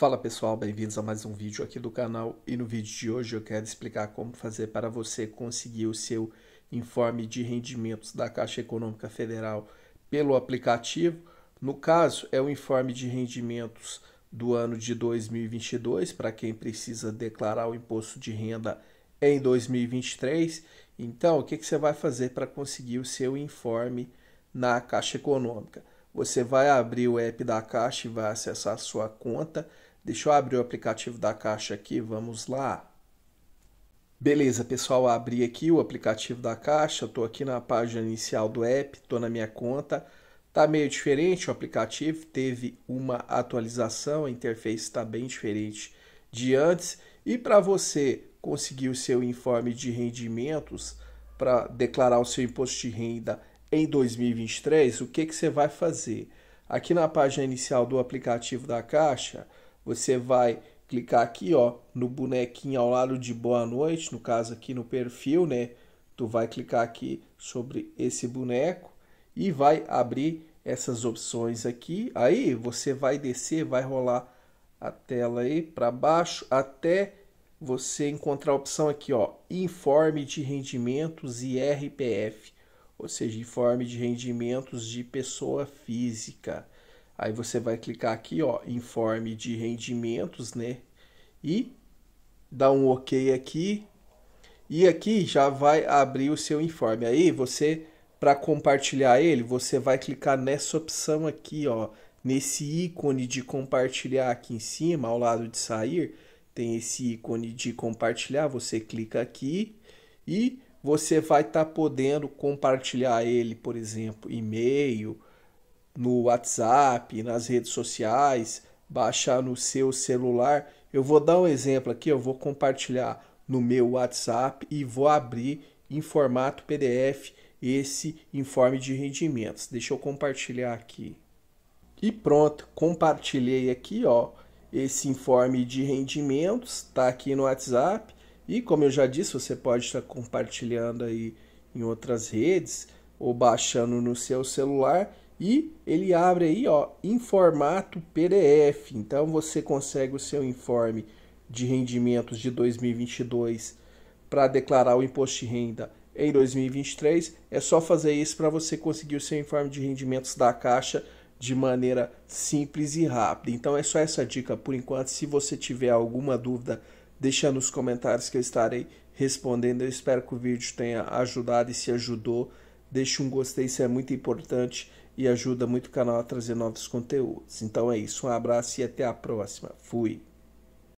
Fala pessoal, bem-vindos a mais um vídeo aqui do canal e no vídeo de hoje eu quero explicar como fazer para você conseguir o seu informe de rendimentos da Caixa Econômica Federal pelo aplicativo. No caso, é o informe de rendimentos do ano de 2022 para quem precisa declarar o imposto de renda em 2023. Então, o que, que você vai fazer para conseguir o seu informe na Caixa Econômica? Você vai abrir o app da Caixa e vai acessar a sua conta Deixa eu abrir o aplicativo da Caixa aqui, vamos lá. Beleza, pessoal, abri aqui o aplicativo da Caixa, estou aqui na página inicial do app, estou na minha conta. está meio diferente o aplicativo, teve uma atualização, a interface está bem diferente de antes. E para você conseguir o seu informe de rendimentos para declarar o seu imposto de renda em 2023, o que, que você vai fazer? Aqui na página inicial do aplicativo da Caixa, você vai clicar aqui ó, no bonequinho ao lado de boa noite, no caso aqui no perfil, né? Tu vai clicar aqui sobre esse boneco e vai abrir essas opções aqui. Aí você vai descer, vai rolar a tela aí para baixo até você encontrar a opção aqui, ó, informe de rendimentos e RPF, ou seja, informe de rendimentos de pessoa física. Aí você vai clicar aqui, ó, informe de rendimentos, né? E dá um OK aqui. E aqui já vai abrir o seu informe. Aí você, para compartilhar ele, você vai clicar nessa opção aqui, ó. Nesse ícone de compartilhar aqui em cima, ao lado de sair, tem esse ícone de compartilhar. Você clica aqui e você vai estar tá podendo compartilhar ele, por exemplo, e-mail, no WhatsApp, nas redes sociais, baixar no seu celular. Eu vou dar um exemplo aqui, eu vou compartilhar no meu WhatsApp e vou abrir em formato PDF esse informe de rendimentos. Deixa eu compartilhar aqui. E pronto, compartilhei aqui, ó, esse informe de rendimentos, está aqui no WhatsApp. E como eu já disse, você pode estar compartilhando aí em outras redes ou baixando no seu celular e ele abre aí, ó, em formato PDF. Então você consegue o seu informe de rendimentos de 2022 para declarar o imposto de renda em 2023. É só fazer isso para você conseguir o seu informe de rendimentos da Caixa de maneira simples e rápida. Então é só essa dica por enquanto. Se você tiver alguma dúvida, deixa nos comentários que eu estarei respondendo. Eu espero que o vídeo tenha ajudado e se ajudou. Deixe um gostei, isso é muito importante e ajuda muito o canal a trazer novos conteúdos. Então é isso, um abraço e até a próxima. Fui!